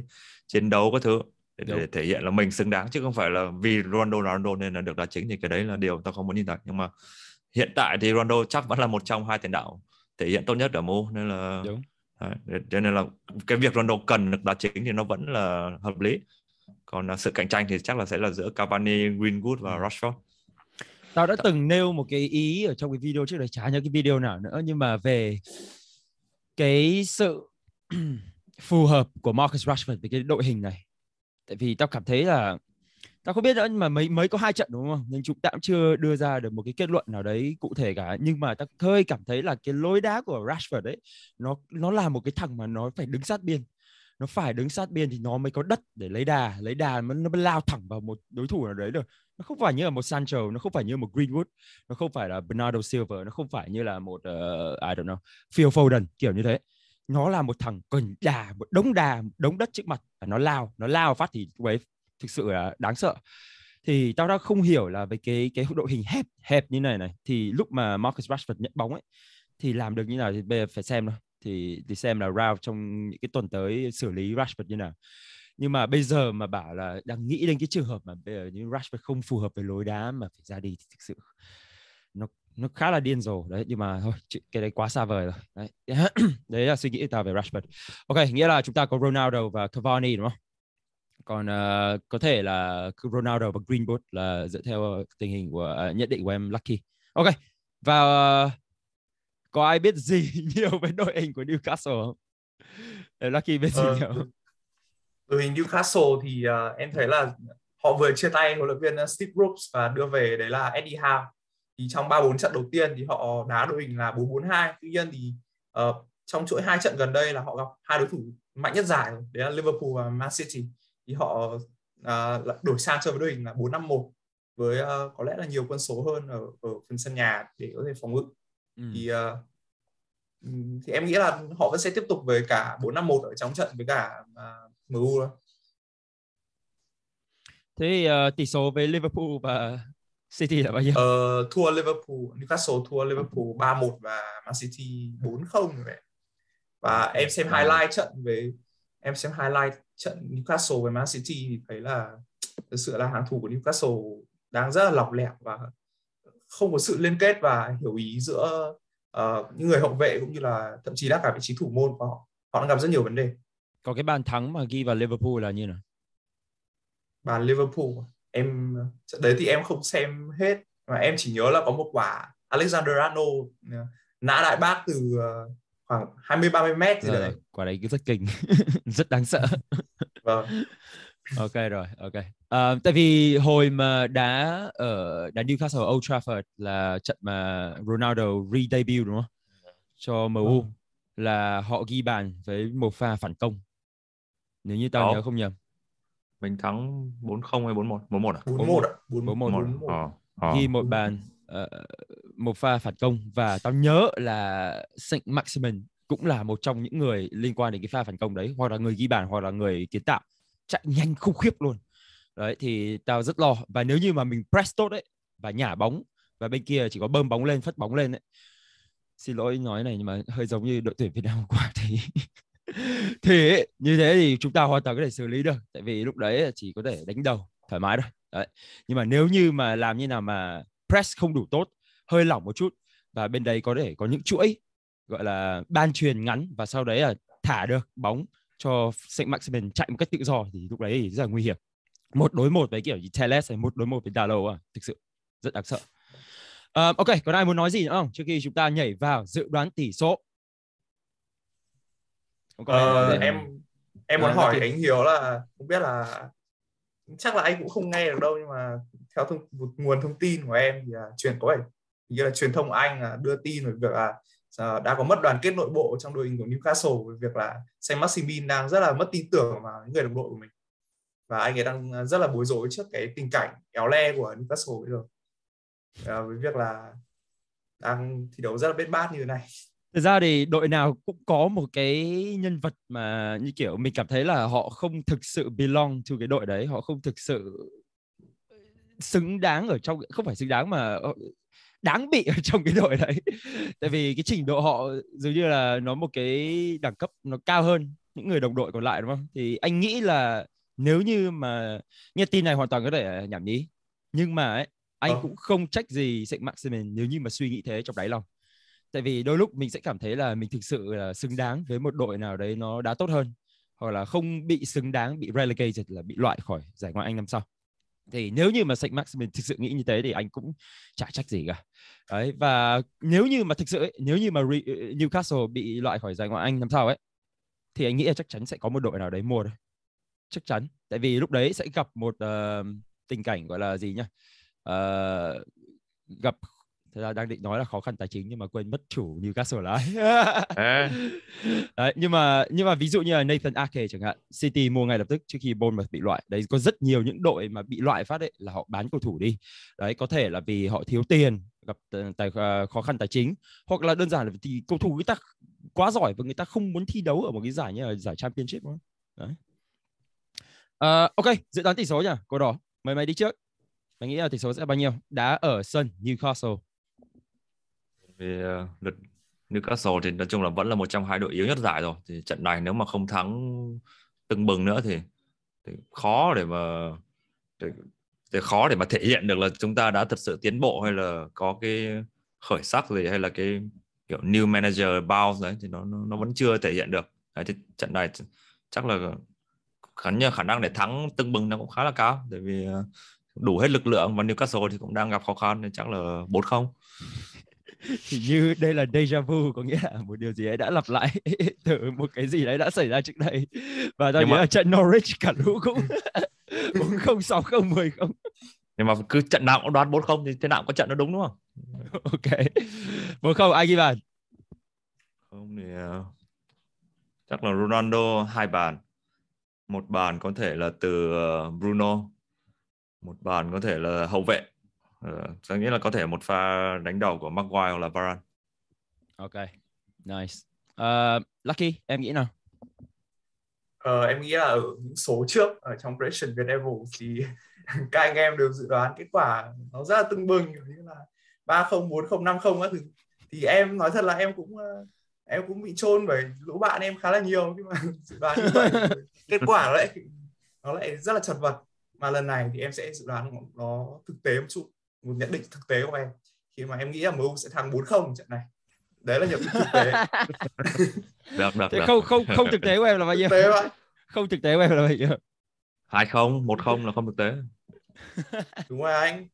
chiến đấu các thứ để, để thể hiện là mình xứng đáng chứ không phải là vì Ronaldo Ronaldo nên là được đá chính thì cái đấy là điều tao không muốn nhìn thấy nhưng mà hiện tại thì Ronaldo chắc vẫn là một trong hai tiền đạo thể hiện tốt nhất ở MU nên là Đúng. cho nên là cái việc Ronaldo cần được đá chính thì nó vẫn là hợp lý còn uh, sự cạnh tranh thì chắc là sẽ là giữa Cavani, Greenwood và ừ. Rashford
tao đã từng nêu một cái ý ở trong cái video trước đấy chả nhớ cái video nào nữa nhưng mà về cái sự phù hợp của Marcus Rashford với cái đội hình này tại vì tao cảm thấy là tao không biết nữa nhưng mà mới mới có hai trận đúng không nên chúng ta cũng chưa đưa ra được một cái kết luận nào đấy cụ thể cả nhưng mà tao hơi cảm thấy là cái lối đá của Rashford đấy nó nó là một cái thằng mà nó phải đứng sát biên nó phải đứng sát biên thì nó mới có đất để lấy đà lấy đà nó, nó mới lao thẳng vào một đối thủ nào đấy được nó không phải như là một Sancho nó không phải như một Greenwood nó không phải là Bernardo Silva nó không phải như là một uh, I don't know Phil Foden kiểu như thế nó là một thằng cần đà một đống đà một đống đất trước mặt nó lao nó lao phát thì ấy thực sự là đáng sợ thì tao đã không hiểu là với cái cái đội hình hẹp hẹp như này này thì lúc mà Marcus Rashford nhận bóng ấy thì làm được như nào thì bây giờ phải xem thôi thì thì xem là round trong những cái tuần tới xử lý Rashford như nào nhưng mà bây giờ mà bảo là đang nghĩ đến cái trường hợp mà bây giờ như Rashford không phù hợp với lối đá mà phải ra đi thì thực sự nó nó khá là điên rồ đấy nhưng mà thôi cái đấy quá xa vời rồi đấy đấy là suy nghĩ tao về Rashford ok nghĩa là chúng ta có Ronaldo và Cavani đúng không còn uh, có thể là Ronaldo và Greenwood là dựa theo ờ, tình hình của uh, nhận định của em Lucky ok vào uh, có ai biết gì nhiều về đội hình của Newcastle không? Để Lucky biết gì ờ, nhiều không? Đội hình Newcastle thì uh, em thấy là họ vừa
chia tay huấn luyện viên à, Steve Brooks và đưa về đấy là Eddie Howe. Thì trong 3 4 trận đầu tiên thì họ đá đội hình là 4-4-2. Tuy nhiên thì uh, trong chuỗi hai trận gần đây là họ gặp hai đối thủ mạnh nhất giải đấy là Liverpool và Man City. Thì họ uh, đổi sang cho đội hình là 4-5-1 với uh, có lẽ là nhiều quân số hơn ở, ở phần sân nhà để có thể phòng ngự Ừ. thì uh, thì em nghĩ là họ vẫn sẽ tiếp tục với cả bốn năm một ở trong trận với cả uh, MU đó
Thế uh, tỷ số với Liverpool và City là bao nhiêu? Uh,
thua Liverpool, Newcastle thua Liverpool 3-1 và Man City 4-0 vậy. Và em xem highlight trận với em xem highlight trận Newcastle với Man City thì thấy là thực sự là hàng thủ của Newcastle đang rất là lỏng lẻo và không có sự liên kết và hiểu ý giữa uh, những người hậu vệ cũng như là thậm chí là cả vị trí thủ môn của họ họ đang gặp rất nhiều vấn
đề có cái bàn thắng mà ghi vào Liverpool là như nào bàn Liverpool em đấy thì em không
xem hết mà em chỉ nhớ là có một quả Alexander Arnold ờ, nã đại bác từ ờ, khoảng 20 30 mét gì đấy.
Quả đấy rất kinh, rất đáng sợ. Vâng ok rồi ok à, tại vì hồi mà đã ở đá Newcastle Old Trafford là trận mà Ronaldo re debut đúng không cho MU ừ. là họ ghi bàn với một pha phản công nếu như tao nhớ không nhầm mình thắng 4-0 hay 4-1 4-1 à 4-1 à 4-1 ờ, ờ. ghi một bàn uh, một pha phản công và tao nhớ là Saint Maximin cũng là một trong những người liên quan đến cái pha phản công đấy hoặc là người ghi bàn hoặc là người kiến tạo chạy nhanh khủng khiếp luôn đấy thì tao rất lo và nếu như mà mình press tốt đấy và nhả bóng và bên kia chỉ có bơm bóng lên phất bóng lên đấy xin lỗi nói này nhưng mà hơi giống như đội tuyển Việt Nam qua thì thì như thế thì chúng ta hoàn toàn có thể xử lý được tại vì lúc đấy chỉ có thể đánh đầu thoải mái thôi đấy. nhưng mà nếu như mà làm như nào mà press không đủ tốt hơi lỏng một chút và bên đấy có thể có những chuỗi gọi là ban truyền ngắn và sau đấy là thả được bóng cho Saint Maximin chạy một cách tự do thì lúc đấy thì rất là nguy hiểm một đối một với kiểu như Teles hay một đối một với Dallo à thực sự rất đáng sợ um, ok còn ai muốn nói gì nữa không trước khi chúng ta nhảy vào dự đoán tỷ số ờ, em em muốn à, hỏi anh Hiếu
là không biết là chắc là anh cũng không nghe được đâu nhưng mà theo thông, nguồn thông tin của em thì là truyền có phải nghĩa là truyền thông Anh đưa tin về việc là Ờ, đã có mất đoàn kết nội bộ trong đội hình của Newcastle về việc là Saint Maximin đang rất là mất tin tưởng vào những người đồng đội của mình và anh ấy đang ờ, rất là bối rối trước cái tình cảnh éo le của Newcastle bây giờ à, với việc là đang thi đấu rất là bết bát như thế này
thực ra thì đội nào cũng có một cái nhân vật mà như kiểu mình cảm thấy là họ không thực sự belong to cái đội đấy họ không thực sự xứng đáng ở trong không phải xứng đáng mà đáng bị ở trong cái đội đấy tại vì cái trình độ họ dường như là nó một cái đẳng cấp nó cao hơn những người đồng đội còn lại đúng không thì anh nghĩ là nếu như mà nghe tin này hoàn toàn có thể à, nhảm nhí nhưng mà ấy, anh ờ. cũng không trách gì Saint Maximin nếu như mà suy nghĩ thế trong đáy lòng tại vì đôi lúc mình sẽ cảm thấy là mình thực sự là xứng đáng với một đội nào đấy nó đã tốt hơn hoặc là không bị xứng đáng bị relegated là bị loại khỏi giải ngoại Anh năm sau thì nếu như mà Saint Maximin thực sự nghĩ như thế thì anh cũng chả trách gì cả đấy và nếu như mà thực sự ấy, nếu như mà Newcastle bị loại khỏi giải ngoại Anh năm sau ấy thì anh nghĩ là chắc chắn sẽ có một đội nào đấy mua đấy chắc chắn tại vì lúc đấy sẽ gặp một uh, tình cảnh gọi là gì nhá uh, ờ, gặp thật ra đang định nói là khó khăn tài chính nhưng mà quên mất chủ Newcastle lại à. đấy, nhưng mà nhưng mà ví dụ như là Nathan Ake chẳng hạn City mua ngay lập tức trước khi Bournemouth bị loại đấy có rất nhiều những đội mà bị loại phát đấy là họ bán cầu thủ đi đấy có thể là vì họ thiếu tiền gặp tài ờ, khó khăn tài chính hoặc là đơn giản là vì cầu thủ người ta quá giỏi và người ta không muốn thi đấu ở một cái giải như là giải Championship đấy uh, ok dự đoán tỷ số nhỉ cô đỏ mời mày đi trước mày nghĩ là tỷ số sẽ bao nhiêu đá ở sân Newcastle
về ờ, lượt Newcastle thì nói chung là vẫn là một trong hai đội yếu nhất giải rồi thì trận này nếu mà không thắng từng bừng nữa thì, thì khó để mà để, để khó để mà thể hiện được là chúng ta đã thật sự tiến bộ hay là có cái khởi sắc gì hay là cái kiểu new manager bounce đấy thì nó nó, nó vẫn chưa thể hiện được đấy, thì trận này chắc là khả năng khả năng để thắng từng bừng nó cũng khá là cao tại vì ờ, đủ hết lực lượng và Newcastle thì cũng đang gặp khó khăn nên chắc là 4 không
thì như đây là deja vu có nghĩa là một điều gì ấy đã lặp lại từ một
cái gì đấy đã xảy ra trước đây và tao nhớ mà... là trận
Norwich cả lũ
cũng bốn không sáu không mười không nhưng mà cứ trận nào cũng đoán bốn không thì thế nào cũng có trận nó đúng đúng không ok bốn không ai ghi bàn không thì ờ, chắc là Ronaldo hai bàn một bàn có thể là từ ờ, Bruno một bàn có thể là hậu vệ Ờ, Tôi nghĩ là có thể một pha đánh đầu của Maguire hoặc là Varane. Ok, nice.
Uh, Lucky, em nghĩ nào?
uh, em nghĩ là ở những số trước ở trong prediction Việt Devils thì các anh em đều dự đoán kết quả nó rất là tưng bừng như là ba không bốn không năm không các thì em nói thật là em cũng em cũng bị chôn bởi lũ bạn em khá là nhiều nhưng mà dự đoán như vậy kết quả nó lại nó lại rất là chật vật mà lần này thì em sẽ dự đoán nó thực tế một chút một nhận định thực tế của em khi mà em nghĩ là MU sẽ thắng 4-0
trận này đấy là nhận định thực tế được được, được. không không không thực tế của em là bao
nhiêu thực tế mà. không thực tế của em là bao nhiêu hai không một không là không thực tế
đúng rồi anh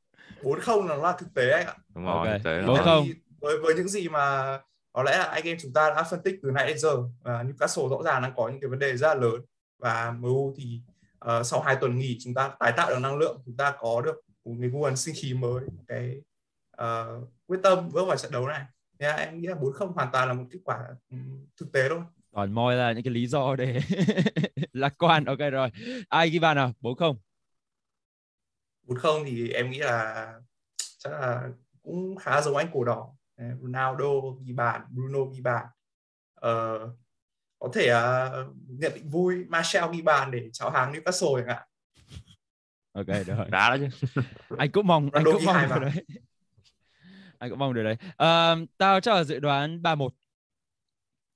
bốn không là là thực tế anh ạ
đúng rồi okay. thực tế bốn không
với với những gì mà có lẽ là anh em chúng ta đã phân tích từ nãy đến giờ và những Newcastle rõ ràng đang có những cái vấn đề rất là lớn và MU thì uh, sau hai tuần nghỉ chúng ta tái tạo được năng lượng chúng ta có được người Nguyen sinh khí mới cái uh, quyết tâm bước vào trận đấu này nha yeah, em nghĩ là bốn không hoàn toàn là một kết quả ừ, thực tế luôn
còn moi là những cái lý do để lạc quan ok rồi ai ghi bàn nào bốn không
bốn không thì em nghĩ là chắc là cũng khá giống anh cổ đỏ Ronaldo ghi bàn Bruno ghi bàn ờ, có thể uh, nhận định vui Marcel ghi bàn để cháo hàng Newcastle chẳng hạn
ok được rồi đó chứ anh cũng mong anh cũng mong điều đấy anh cũng mong điều đấy à, tao chắc là dự đoán ba một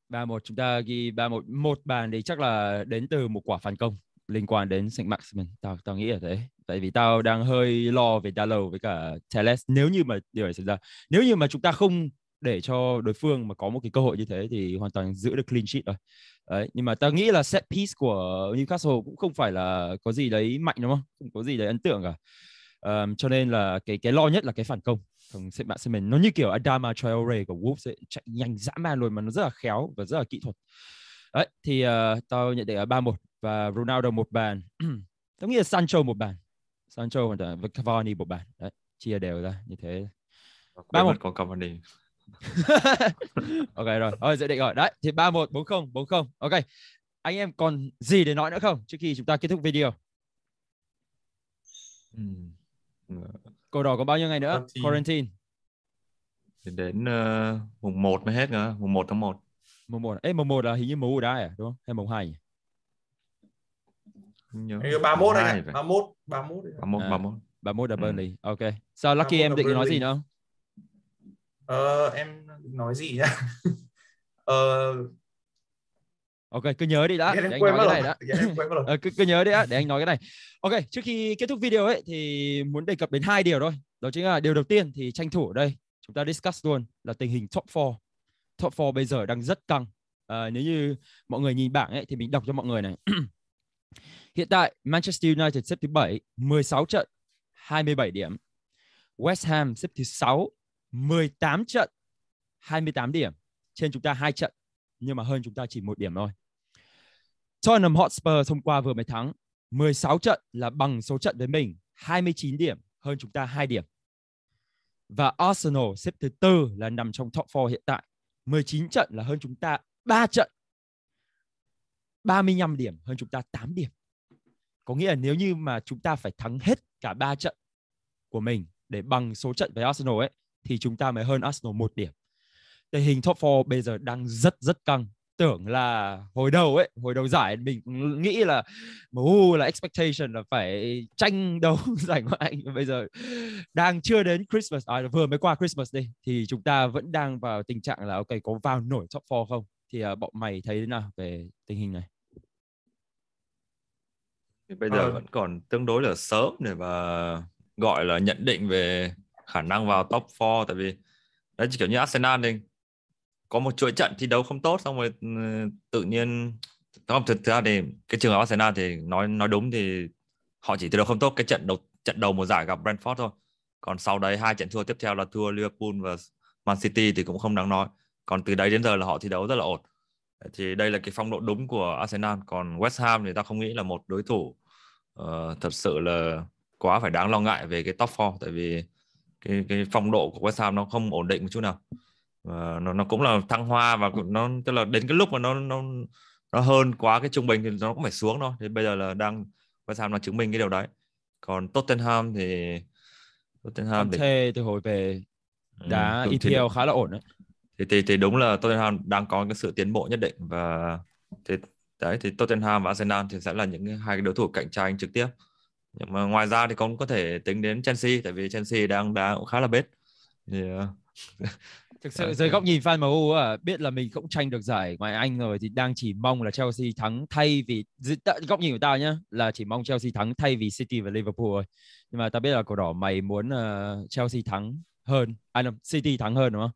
ba một chúng ta ghi ba một một bàn thì chắc là đến từ một quả phản công liên quan đến Saint Maximin tao tao nghĩ là thế tại vì tao đang hơi lo về Dallow với cả Teles nếu như mà điều này xảy ra nếu như mà chúng ta không để cho đối phương mà có một cái cơ hội như thế thì hoàn toàn giữ được clean sheet rồi. Đấy, nhưng mà ta nghĩ là set piece của Newcastle cũng không phải là có gì đấy mạnh đúng không? Không có gì đấy ấn tượng cả. Um, cho nên là cái cái lo nhất là cái phản công. Thằng sẽ bạn xem mình nó như kiểu Adama Traore của Wolves ấy, chạy nhanh dã man luôn mà nó rất là khéo và rất là kỹ thuật. Đấy, thì uh, tao nhận định ở 3-1 và Ronaldo một bàn. tao nghĩ là Sancho một bàn. Sancho và Cavani một bàn. Đấy, chia đều ra như thế. Ba một
có Cavani.
ok rồi rồi dự định rồi đấy thì ba một bốn không bốn không ok anh em còn gì để nói nữa không trước khi chúng ta kết thúc video
ừ.
đỏ có bao nhiêu ngày nữa quarantine, quarantine.
đến uh, mùng một mới hết nữa mùng một tháng một. mùng một, ấy à? mùng một là hình như mù đã à đúng không hay mùng 2 nhỉ? ba 31 anh ạ,
31, 31. 31 31
31 là Burnley. Ok. Sao Lucky em định nói gì nữa không? Ờ, em nói gì nhá? ờ... Ok, cứ nhớ đi đã. Để anh nói cái này đã. Dạ, ờ, cứ, cứ nhớ đi đã, để anh nói cái này. Ok, trước khi kết thúc video ấy thì muốn đề cập đến hai điều thôi. Đó chính là điều đầu tiên thì tranh thủ ở đây chúng ta discuss luôn là tình hình top 4. Top 4 bây giờ đang rất căng. À, nếu như mọi người nhìn bảng ấy thì mình đọc cho mọi người này. Hiện tại Manchester United xếp thứ 7, 16 trận, 27 điểm. West Ham xếp thứ 6, 18 trận 28 điểm trên chúng ta hai trận nhưng mà hơn chúng ta chỉ một điểm thôi. Tottenham Hotspur hôm qua vừa mới thắng 16 trận là bằng số trận với mình 29 điểm hơn chúng ta 2 điểm. Và Arsenal xếp thứ tư là nằm trong top 4 hiện tại 19 trận là hơn chúng ta 3 trận 35 điểm hơn chúng ta 8 điểm. Có nghĩa là nếu như mà chúng ta phải thắng hết cả 3 trận của mình để bằng số trận với Arsenal ấy thì chúng ta mới hơn Arsenal một điểm. Tình hình top 4 bây giờ đang rất rất căng. Tưởng là hồi đầu ấy, hồi đầu giải mình nghĩ là MU là expectation là phải tranh đấu giải ngoại hạng bây giờ đang chưa đến Christmas à, vừa mới qua Christmas đi thì chúng ta vẫn đang vào tình trạng là ok có vào nổi top 4 không? Thì à, bọn mày thấy thế nào về tình hình này?
Bây giờ à. vẫn còn tương đối là sớm để mà gọi là nhận định về khả năng vào top 4 tại vì đấy chỉ kiểu như Arsenal thì có một chuỗi trận thi đấu không tốt xong rồi ừ, tự nhiên không thực ra thì cái trường hợp Arsenal thì nói nói đúng thì họ chỉ thi đấu không tốt cái trận đầu trận đầu mùa giải gặp Brentford thôi còn sau đấy hai trận thua tiếp theo là thua Liverpool và Man City thì cũng không đáng nói còn từ đấy đến giờ là họ thi đấu rất là ổn thì đây là cái phong độ đúng của Arsenal còn West Ham thì ta không nghĩ là một đối thủ uh, thật sự là quá phải đáng lo ngại về cái top 4 tại vì cái cái phong độ của West Ham nó không ổn định một chút nào và nó nó cũng là thăng hoa và nó tức là đến cái lúc mà nó nó nó hơn quá cái trung bình thì nó cũng phải xuống thôi. Thế bây giờ là đang West Ham nó chứng minh cái điều đấy. Còn Tottenham thì Tottenham thì từ hồi về ừ, đá ừ, EPL khá là ổn đấy. Thì, thì thì đúng là Tottenham đang có cái sự tiến bộ nhất định và thì đấy thì Tottenham và Arsenal thì sẽ là những hai cái đối thủ cạnh tranh trực tiếp nhưng dạ, mà ngoài ra thì cũng có thể tính đến Chelsea tại vì Chelsea đang đá cũng khá là bết thì yeah. Ờ, thực sự dưới góc
nhìn fan MU à, biết là mình cũng tranh được giải ngoài Anh rồi thì đang chỉ mong là Chelsea thắng thay vì góc nhìn của tao nhá là chỉ mong Chelsea thắng thay vì City và Liverpool thôi nhưng mà ta biết là cổ đỏ mày muốn uh, Chelsea thắng hơn à no, City thắng hơn đúng không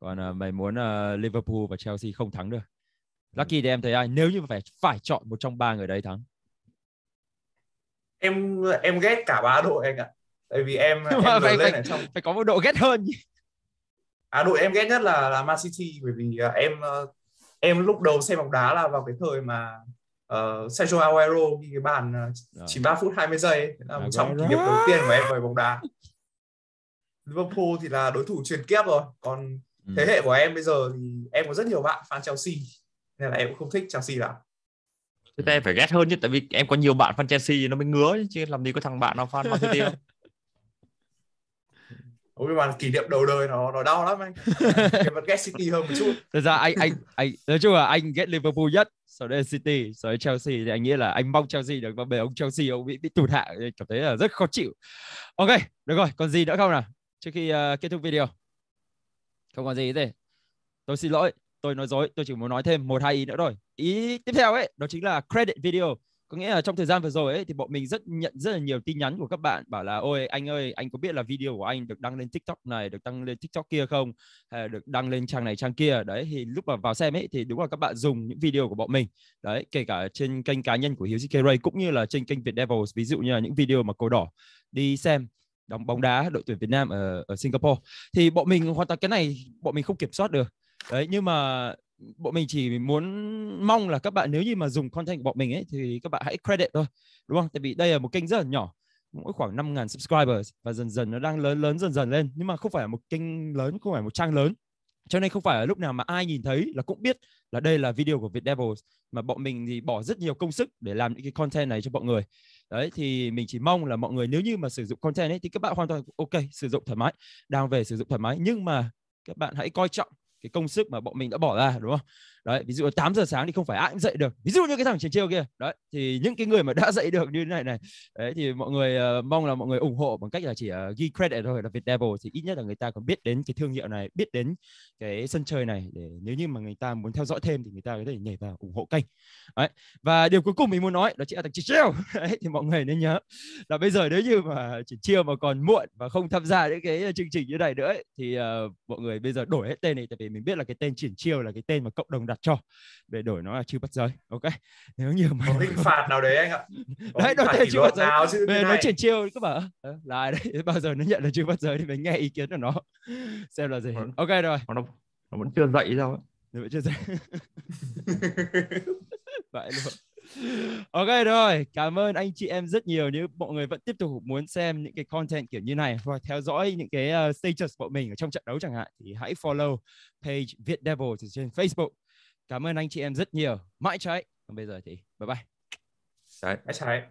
còn uh, mày muốn uh, Liverpool và Chelsea không thắng được ừ. Lucky thì em thấy ai nếu như phải phải chọn một trong ba người đấy thắng
em em ghét cả ba đội anh ạ tại vì em, em phải, phải, lên phải, trong phải có một độ ghét hơn à đội em ghét nhất là là Man City bởi vì à, em ờ, em lúc đầu xem bóng đá là vào cái thời mà uh, Sergio Aguero ghi cái bàn ờ, chỉ 3 phút 20 giây là một trong kỷ niệm đầu tiên của em về bóng đá Liverpool thì là đối thủ truyền kiếp rồi còn ừ. thế hệ của em bây giờ thì em có rất nhiều bạn fan Chelsea nên là em cũng không thích Chelsea lắm
Thế ta phải ghét hơn chứ tại vì em có nhiều bạn fan Chelsea nó mới ngứa chứ làm gì có thằng bạn nào fan Man City đâu.
Ôi mà kỷ niệm đầu đời nó nó đau lắm anh. em ghét City hơn một chút.
Thật ra anh anh anh nói chung là anh ghét Liverpool nhất, sau đây City, sau đấy Chelsea thì anh nghĩ là anh mong Chelsea được vào bề ông Chelsea ông bị bị tụt hạ cảm thấy là rất khó chịu. Ok, được rồi, còn gì nữa không nào? Trước khi uh, kết thúc video. Không còn gì thế. Tôi xin lỗi, tôi nói dối tôi chỉ muốn nói thêm một hai ý nữa thôi ý tiếp theo ấy đó chính là credit video có nghĩa là trong thời gian vừa rồi ấy thì bọn mình rất nhận rất là nhiều tin nhắn của các bạn bảo là ôi anh ơi anh có biết là video của anh được đăng lên tiktok này được đăng lên tiktok kia không hay được đăng lên trang này trang kia đấy thì lúc mà vào xem ấy thì đúng là các bạn dùng những video của bọn mình đấy kể cả trên kênh cá nhân của hiếu ck ray cũng như là trên kênh việt devils ví dụ như là những video mà cổ đỏ đi xem đóng bóng đá đội tuyển việt nam ở, ở singapore thì bọn mình hoàn toàn cái này bọn mình không kiểm soát được đấy nhưng mà bọn mình chỉ muốn mong là các bạn nếu như mà dùng content của bọn mình ấy thì các bạn hãy credit thôi đúng không tại vì đây là một kênh rất là nhỏ mỗi khoảng 5 ngàn subscribers và dần dần nó đang lớn lớn dần dần lên nhưng mà không phải là một kênh lớn không phải một trang lớn cho nên không phải là lúc nào mà ai nhìn thấy là cũng biết là đây là video của Việt Devils mà bọn mình thì bỏ rất nhiều công sức để làm những cái content này cho mọi người đấy thì mình chỉ mong là mọi người nếu như mà sử dụng content ấy thì các bạn hoàn toàn ok sử dụng thoải mái đang về sử dụng thoải mái nhưng mà các bạn hãy coi trọng cái công sức mà bọn mình đã bỏ ra đúng không đấy ví dụ 8 giờ sáng thì không phải ai cũng dậy được ví dụ như cái thằng trên trêu kia đấy thì những cái người mà đã dậy được như thế này này đấy thì mọi người uh, mong là mọi người ủng hộ bằng cách là chỉ uh, ghi credit thôi là Việt Devil thì ít nhất là người ta có biết đến cái thương hiệu này biết đến cái sân chơi này để nếu như mà người ta muốn theo dõi thêm thì người ta có thể nhảy vào ủng hộ kênh đấy. và điều cuối cùng mình muốn nói đó chính là thằng chỉ đấy thì mọi người nên nhớ là bây giờ nếu như mà chỉ chiêu mà còn muộn và không tham gia những cái chương trình như này nữa ấy, thì uh, mọi người bây giờ đổi hết tên này tại vì mình biết là cái tên triển chiêu là cái tên mà cộng đồng đặt đặt cho để đổi nó là chưa bắt giới ok nếu nhiều mà có hình phạt nào đấy anh ạ có đấy đầu tiên chưa bắt giới nào chứ về nó triển chiêu cứ bảo ờ, là đấy bao giờ nó nhận là chưa bắt giới thì mình nghe ý kiến của nó xem là gì ok rồi nó, nó vẫn chưa dậy sao nó vẫn chưa dậy vậy luôn Ok rồi, cảm ơn anh chị em rất nhiều nếu mọi người vẫn tiếp tục muốn xem những cái content kiểu như này và theo dõi những cái uh, status của mình ở trong trận đấu chẳng hạn thì hãy follow page Viet Devil trên Facebook cảm ơn anh chị em rất nhiều mãi trái còn bây giờ thì bye bye
trái bye trái